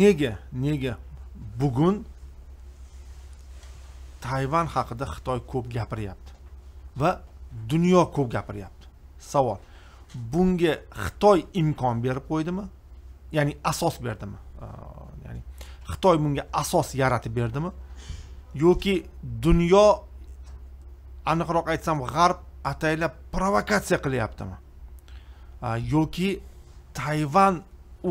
nega nega bugun tayvan haqida xitoy ko'p gapiryapti va dunyo ko'p gapiryapti savol bunga xitoy imkon berib qo'ydimi ya'ni asos berdimi ya'ni xitoy bunga asos yaratib berdimi yoki dunyo aniqroq aytsam g'arb ataylab provokatsiya qilyaptimi yoki tayvan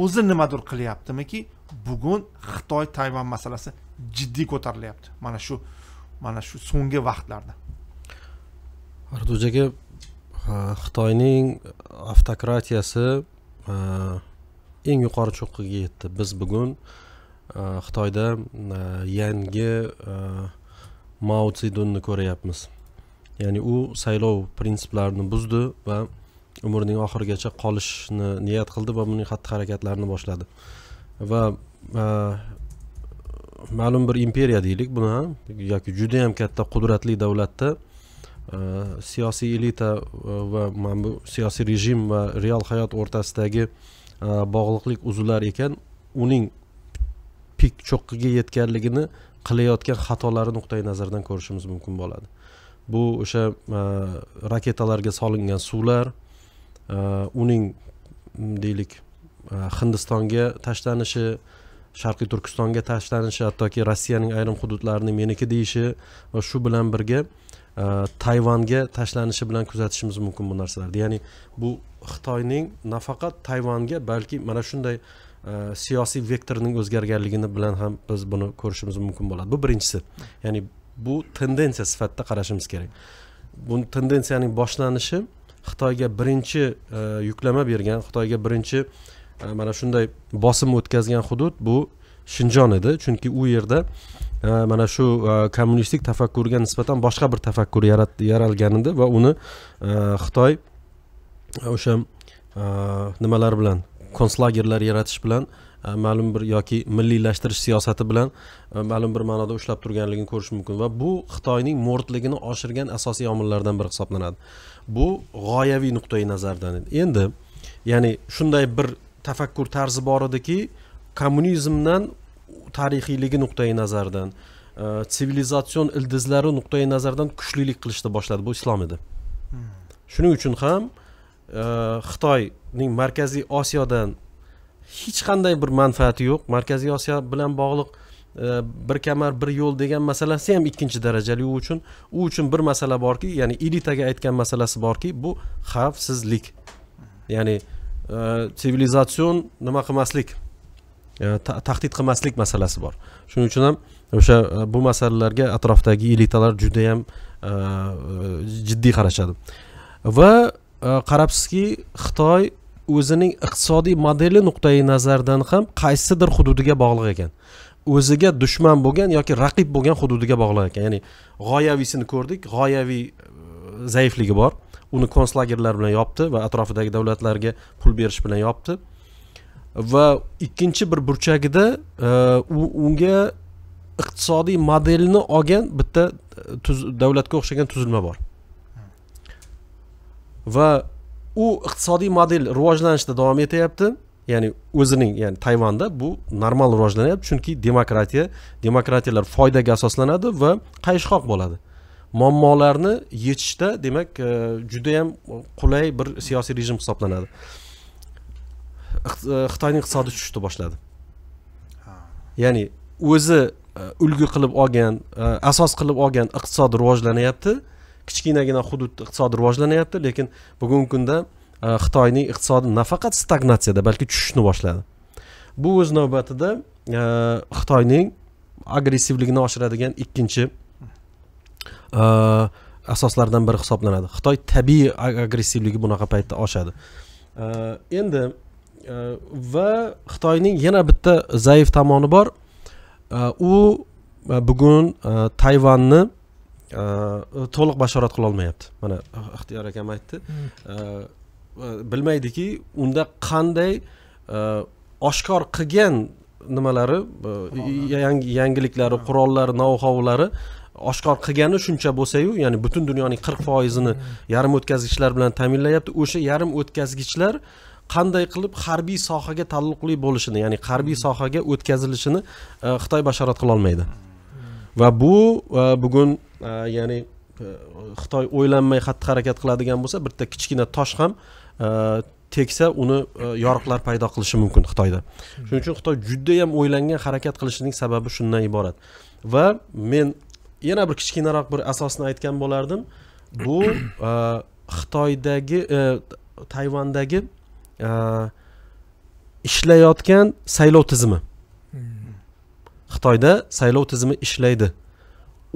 o'zi nimadir qilyaptimiki bugun xitoy tayvan masalasi jiddiy ko'tarilyapti mana shu mana shu so'nggi vaqtlarda arduz aka xitoyning avtokratiyasi eng yuqori cho'qqiga yetdi biz bugun xitoyda yangi mao zedunni ko'ryapmiz ya'ni u saylov prinsiplarini buzdi va umrining oxirigacha qolishni niyat qildi va buning xatti harakatlarini boshladi uh, va ma'lum bir imperiya deylik buni ham yoki juda yam katta qudratli davlatda e, siyosiy elita e, va mana bu siyosiy rejim va real hayot o'rtasidagi e, bog'liqlik uzilar ekan uning pik cho'qqiga yetganligini qilayotgan xatolari nuqtai nazaridan ko'rishimiz mumkin bo'ladi bu o'sha raketalarga solingan suvlar uning deylik E, hindistonga tashlanishi sharqiy turkistonga tashlanishi hattoki rossiyaning ayrim hududlarini meniki deyishi va shu bilan birga e, tayvanga tashlanishi bilan kuzatishimiz mumkin bu narsalarni ya'ni bu xitoyning nafaqat tayvanga balki mana shunday e, siyosiy vektorning o'zgarganligini bilan ham biz buni ko'rishimiz mumkin bo'ladi bu birinchisi ya'ni bu tendensiya sifatida qarashimiz kerak bu tendensiyaning boshlanishi xitoyga birinchi yuklama bergan xitoyga birinchi uh, mana shunday bosim o'tkazgan hudud bu shinjon edi chunki u yerda e, mana shu e, kommunistik tafakkurga nisbatan boshqa bir tafakkur yaralgan edi va uni e, xitoy o'sha nimalar bilan konslagerlar yaratish bilan ma'lum bir yoki milliylashtirish siyosati bilan ma'lum bir ma'noda ushlab turganligini ko'rish mumkin va bu xitoyning mo'rtligini oshirgan asosiy omillardan biri hisoblanadi bu g'oyaviy nuqtai nazardan endi ya'ni shunday bir tafakkur tarzi bor ediki kommunizmdan tarixiyligi nuqtai nazaridan e, sivilizatsion ildizlari nuqtai nazardan kuchlilik qilishni boshladi bu islom edi hmm. shuning uchun ham e, xitoyning markaziy osiyodan hech qanday bir manfaati yo'q markaziy osiyo bilan bog'liq e, bir kamar bir yo'l degan masalasi ham ikkinchi darajali u uchun u uchun bir masala borki ya'ni elitaga aytgan masalasi borki bu xavfsizlik hmm. ya'ni sivilizatsion э, nima qilmaslik tahdid э, qilmaslik masalasi bor shuning uchun ham o'sha э, bu masalalarga atrofdagi elitalar judayam jiddiy qarashadi va qarabsizki xitoy o'zining iqtisodiy modeli nuqtai nazaridan ham qaysidir hududiga bog'liq ekan o'ziga dushman bo'lgan yoki raqib bo'lgan hududiga bog'liq ekan ya'ni g'oyaviysini ko'rdik g'oyaviy e, zaifligi bor uni konslagerlar bilan yopdi va atrofidagi davlatlarga pul berish bilan yopdi va ikkinchi bir burchagida e, u unga iqtisodiy modelni olgan bitta e, davlatga o'xshagan tuzilma bor va u iqtisodiy model rivojlanishda davom etyapti ya'ni o'zining ya'ni tayvanda bu normal rivojlanyapti chunki demokratiya demokratiyalar foydaga asoslanadi va qayishqoq bo'ladi muammolarni yechishda demak e, judayam qulay bir siyosiy rejim hisoblanadi e, xitoyning iqtisodi tushishni boshladi ya'ni o'zi e, ulgu qilib olgan asos qilib olgan iqtisod rivojlanyapti kichkinagina hudud iqtisodi rivojlanyapti lekin bugungi kunda xitoyning iqtisodi nafaqat stagnatsiyada balki tushishni boshladi bu o'z navbatida xitoyning agressivligini oshiradigan ikkinchi Э, asoslardan biri hisoblanadi xitoy tabiiy agressivligi bunaqa paytda oshadi э, endi э, va xitoyning yana bitta zaif tomoni bor u e, bugun e, tayvanni e, to'liq bashorat olmayapti mana ixtiyor akam aytdi hmm. bilmaydiki unda qanday oshkor qilgan nimalari yangi yangiliklari qurollari know uh, oshkor qilgani shuncha bo'lsayu ya'ni butun dunyoning qirq foizini yarim o'tkazgichlar bilan ta'minlayapti o'sha yarim o'tkazgichlar qanday qilib harbiy sohaga taalluqli bo'lishini ya'ni harbiy hmm. sohaga o'tkazilishini e, xitoy bashorat qilolmaydi hmm. va bu e, bugun e, ya'ni xitoy o'ylanmay xatti harakat qiladigan bo'lsa bitta kichkina tosh ham teksa uni yoriqlar paydo qilishi mumkin xitoyda hmm. shuning uchun xitoy judayam o'ylangan harakat qilishining sababi shundan iborat va men yana bir kichkinaroq bir asosni aytgan bo'lardim bu e, xitoydagi e, tayvandagi e, ishlayotgan saylov tizimi xitoyda saylov tizimi ishlaydi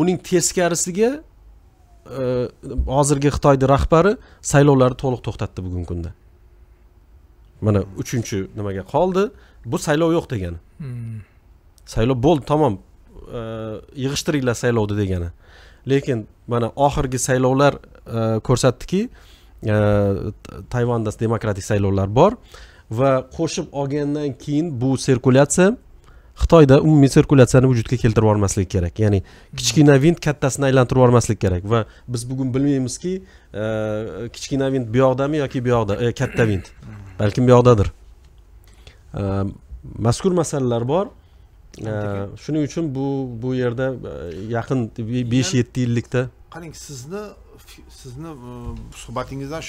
uning teskarisiga hozirgi xitoyni rahbari saylovlarni to'liq to'xtatdi bugungi kunda mana uchinchi nimaga qoldi bu saylov yo'q degani hmm. saylov bo'ldi tamom E, yig'ishtiringlar saylovni degani lekin mana oxirgi saylovlar e, ko'rsatdiki e, tayvanda demokratik saylovlar bor va qo'shib olgandan keyin bu sirkulyatsiya xitoyda umumiy sirkulyatsiyani vujudga keltirib yubormaslik kerak ya'ni kichkina vint kattasini aylantirib yubormaslik kerak va biz bugun bilmaymizki kichkina vint bu yoqdami yoki bu yoqda katta vint balkim bu yoqdadir mazkur masalalar bor shuning uchun bu bu yerda e, yaqin besh yetti yillikda qarang sizni sizni e, suhbatingizdan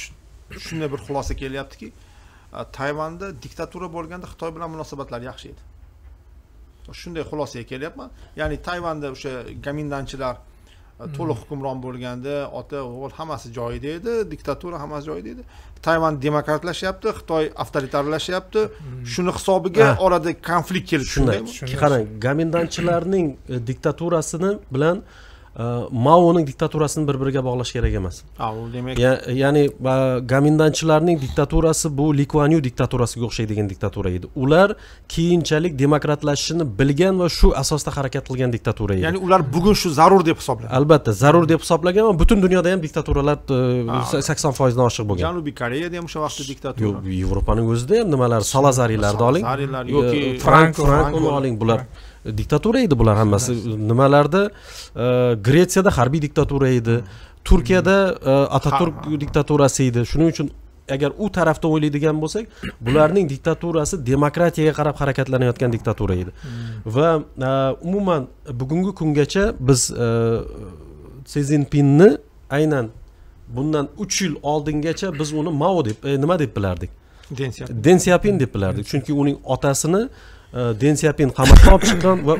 shunday bir xulosa kelyaptiki e, tayvanda diktatura bo'lganda xitoy bilan munosabatlar yaxshi edi shunday xulosaga kelyapman ya'ni tayvanda o'sha gamindanchilar Hmm. to'liq hukmron bo'lganda ota o'g'il hammasi joyida edi diktatura hammasi joyida edi tayvan demokratlashyapti xitoy avtoritarlashyapti hmm. shuni hisobiga ah. orada konflikt kelib shunday qarang gomendanchilarning e, diktaturasini bilan Э, maoning diktaturasini bir biriga bog'lash kerak emas demak ya'ni gomindanchilarning diktaturasi bu likvanyu diktaturasiga o'xshaydigan diktatura edi ular keyinchalik demokratlashishini bilgan va shu asosda harakat qilgan diktatura edi ya'ni ular bugun shu zarur deb hisoblagan albatta zarur deb hisoblagan va butun dunyoda ham diktaturalar e, sakson foizdan oshiq bo'lgan janubiy koreyada ham o'sha vaqtda diktatura yo'q yevropaning o'zida ham nimalar salazariylarni oling yoki frank frank oling bular diktatura edi bular hammasi nimalarda e, gretsiyada harbiy diktatura edi hmm. turkiyada e, ataturk diktaturasi edi shuning uchun agar u tarafdan o'ylaydigan bo'lsak bularning diktaturasi demokratiyaga qarab harakatlanayotgan diktatura edi hmm. va e, umuman bugungi kungacha biz sezinpinni aynan bundan uch yil oldingacha biz uni mao deb nima deb bilardik den siapin deb bilardik hmm. chunki uning otasini densiapin qamoqdan olib chiqqan va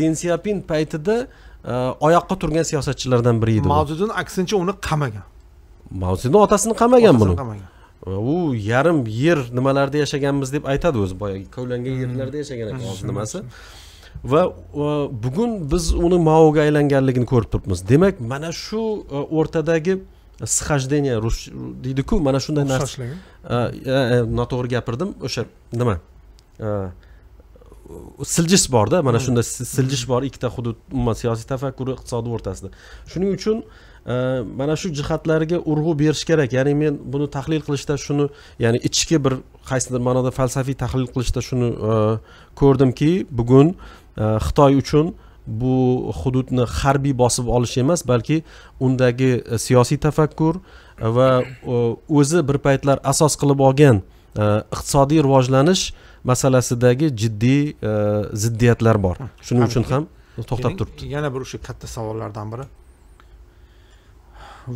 densiapin paytida oyoqqa turgan siyosatchilardan biri edi mavzudin aksincha uni qamagan mavzudin otasini qamagan buni u yarim yer nimalarda yashaganmiz deb aytadi o'zi boyagi kovlangan yerlarda yashagan ekan hozir nimasi va bugun biz uni maoga aylanganligini ko'rib turibmiz demak mana shu o'rtadagi схождение rus deydiku mana shunday narsa noto'g'ri gapirdim o'sha nima siljish borda mana hmm. shunda siljish hmm. bor ikkita hudud umuman siyosiy tafakkur iqtisodi o'rtasida shuning uchun e, mana shu jihatlarga urg'u berish kerak ya'ni men buni tahlil qilishda shuni ya'ni ichki bir qaysidir ma'noda falsafiy tahlil qilishda shuni e, ko'rdimki bugun e, xitoy uchun bu hududni harbiy bosib olish emas balki undagi siyosiy tafakkur va o'zi bir paytlar asos qilib olgan Э, iqtisodiy rivojlanish masalasidagi jiddiy э, ziddiyatlar bor shuning uchun ham to'xtab turibdi yana bir o'sha katta savollardan biri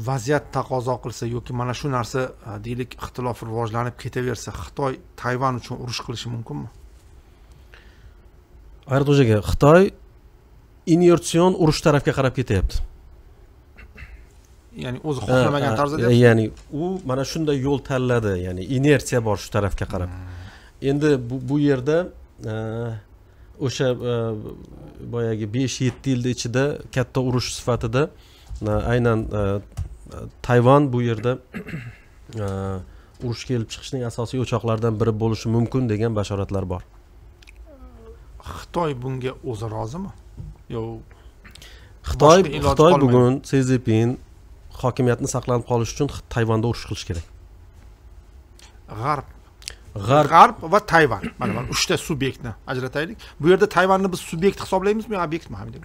vaziyat taqozo qilsa yoki mana shu narsa e, deylik ixtilof rivojlanib ketaversa xitoy tayvan uchun urush qilishi mumkinmi ayrto'j aka xitoy inertsion urush tarafga qarab ketyapti ya'ni o'zi xohlamagan tarzda e, deyapsiz ya'ni u mana shunday yo'l tanladi ya'ni inersiya bor shu tarafga qarab hmm. endi bu, yerda e, o'sha e, boyagi besh yetti yilni ichida katta urush sifatida aynan tayvan bu yerda urush kelib chiqishning asosiy o'choqlaridan biri bo'lishi mumkin degan bashoratlar bor xitoy bunga o'zi rozimi yo xitoy xitoy bugun si hokimiyatni saqlanib qolish uchun tayvanda urush qilish kerak g'arb g'arb g'arb va tayvan mana mana uchta subyektni ajrataylik bu yerda tayvanni biz subyekt hisoblaymizmi yo obyektmi hamidov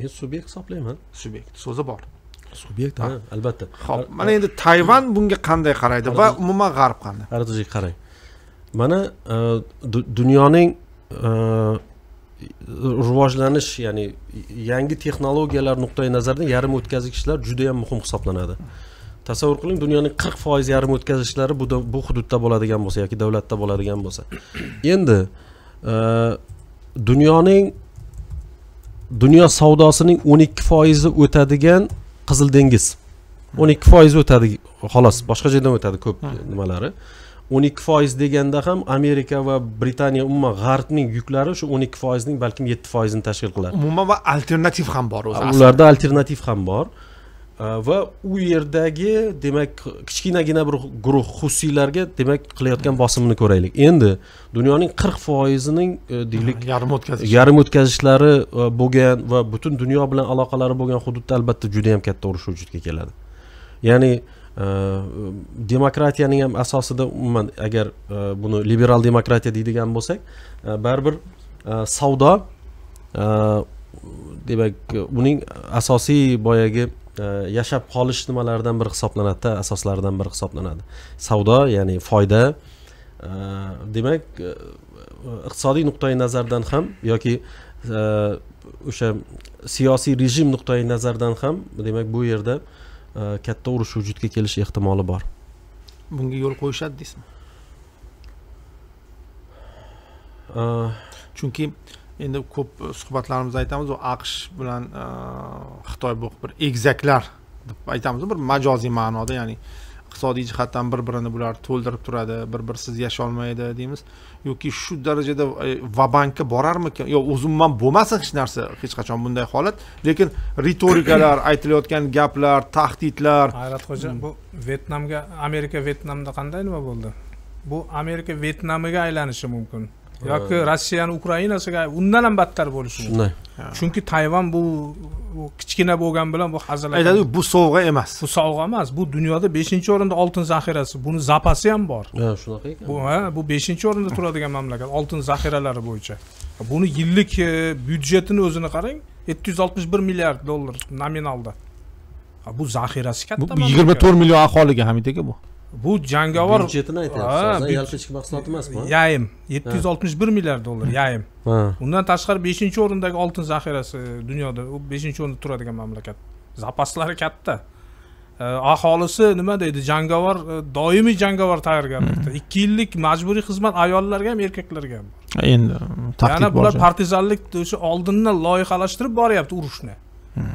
men subyekt hisoblayman subyekt so'zi bor subyekt ha albatta ho'p mana endi tayvan bunga qanday qaraydi va umuman g'arb qanday qarang mana e, dunyoning e, rivojlanish ya'ni yangi texnologiyalar nuqtai nazaridan yarim o'tkazgichlar juda yam muhim hisoblanadi tasavvur qiling dunyoning qirq foiz yarim o'tkazgichlari bu, bu hududda bo'ladigan bo'lsa yoki davlatda bo'ladigan bo'lsa endi e, dunyoning dunyo savdosining o'n ikki foizi o'tadigan qizil dengiz o'n ikki foizi o'tadi xolos boshqa joydan o'tadi ko'p nimalari hmm. o'n ikki foiz deganda ham amerika va britaniya umuman g'arbning yuklari shu o'n ikki foizning balkim yetti foizini tashkil qiladi umuman va alternativ ham bor o'zi ularda alternativ ham bor va u yerdagi demak kichkinagina bir guruh husiylarga demak qilayotgan bosimni ko'raylik endi dunyoning qirq foizining e, deylik yarim o'tkazish yarim o'tkazishlari e, bo'lgan va butun dunyo bilan aloqalari bo'lgan hududda albatta juda yam katta urush vujudga keladi ya'ni demokratiyaning ham asosida umuman agar buni liberal demokratiya deydigan bo'lsak baribir savdo demak uning asosiy boyagi yashab qolish nimalaridan biri hisoblanadida asoslaridan biri hisoblanadi savdo ya'ni foyda demak iqtisodiy nuqtai nazardan ham yoki o'sha siyosiy rejim nuqtai nazardan ham demak bu yerda Э, katta urush vujudga kelishi ehtimoli bor bunga yo'l qo'yishadi deysizmi э, chunki endi ko'p suhbatlarimizda aytamiz aqsh bilan e, xitoy bu bir egizaklar deb aytamiz bir majoziy ma'noda ya'ni uh, iqtisodiy jihatdan bir birini bular to'ldirib turadi bir birsiz yasholmaydi deymiz yoki shu darajada e, vabankka borarmikan yo o'zi umuman bo'lmasin hech narsa hech qachon bunday holat lekin ritorikalar aytilayotgan gaplar tahdidlar hayrat xo'ja hmm. bu vyetnamga amerika vyetnamda qanday nima bo'ldi bu amerika vyetnamiga aylanishi mumkin yoki rossiyani ukrainasiga undan ham battar bo'lishi mumkin shunday chunki tayvan bu kichkina bo'lgani bilan bu hazil aytadiku bu sovg'a emas bu sovg'a emas bu dunyoda beshinchi o'rinda oltin zaxirasi buni zapasi ham bor shunaqa ekan bu ha bu beshinchi o'rinda turadigan mamlakat oltin zaxiralari bo'yicha buni yillik byudjetini o'zini qarang yetti yuz oltmish bir milliard dollar nominalda bu zaxirasi katta bu yigirma to'rt million aholiga hamid aka bu bu jangovar byudjetini aytyapsiz yalpi ichki mahsulot emasmi yaim yetti yuz oltmish bir milliard dollar yaim undan tashqari beshinchi o'rindagi oltin zaxirasi dunyoda u beshinchi o'rinda turadigan mamlakat zapaslari katta aholisi nima deydi jangovar e, doimiy jangovar tayyorgarlikda hmm. ikki yillik majburiy xizmat ayollarga ham erkaklarga ham endi yana bular partizanlik o'sha oldindan loyihalashtirib boryapti urushni Hmm.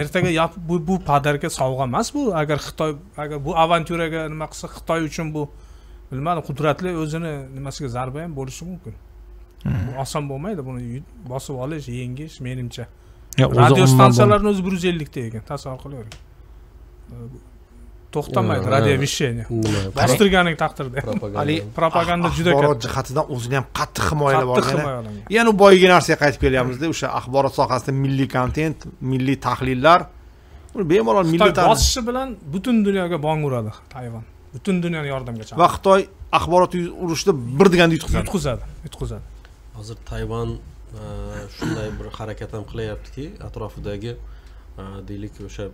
ertaga yopib bu bu padarga sovg'a emas bu agar xitoy agar bu avantyuraga nima qilsa xitoy uchun bu bilmadim qudratli o'zini nimasiga zarba ham bo'lishi mumkin bu hmm. oson bo'lmaydi buni bosib olish yengish menimcha radio stansiyalarni o'zi bir yuz ellikta ekan tasavvur qilavering to'xtamaydi radiovещение bostirganing taqdirda haligi propaganda ah, juda axborot jihatidan o'zini ham qattiq himoyalab olgan yana boyagi narsaga qaytib kelyapmizda o'sha axborot sohasida milliy kontent milliy tahlillar bemalol milliy bosishi bilan butun dunyoga bong uradi tayvan butun dunyoni yordamga chaqiradi va xitoy axborot urushida bir deganda yutqizadi yutqizadi yutqizadi hozir tayvan e, shunday bir harakat ham qilyaptiki atrofidagi e, deylik o'sha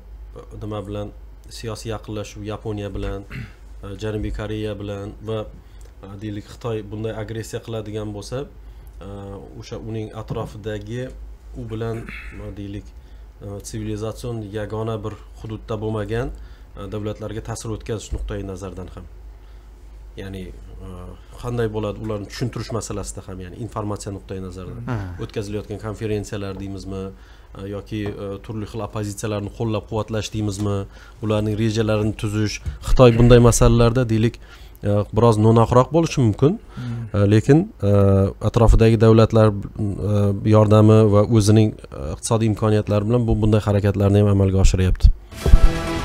nima bilan siyosiy yaqinlashuv yaponiya bilan e, janubiy koreya bilan va e, deylik xitoy bunday agressiya qiladigan bo'lsa e, o'sha uning atrofidagi u bilan deylik sivilizatsion yagona bir hududda bo'lmagan davlatlarga ta'sir o'tkazish nuqtai nazaridan ham ya'ni qanday bo'ladi ularni tushuntirish masalasida ham ya'ni informatsiya nuqtai nazaridan o'tkazilayotgan konferensiyalar deymizmi Э, yoki э, turli xil oppozitsiyalarni qo'llab quvvatlash deymizmi ularning rejalarini tuzish xitoy bunday masalalarda deylik e, biroz no'noqroq bo'lishi mumkin hmm. e, lekin e, atrofidagi davlatlar yordami va o'zining iqtisodiy imkoniyatlari bilan bu bunday harakatlarni ham amalga oshiryapti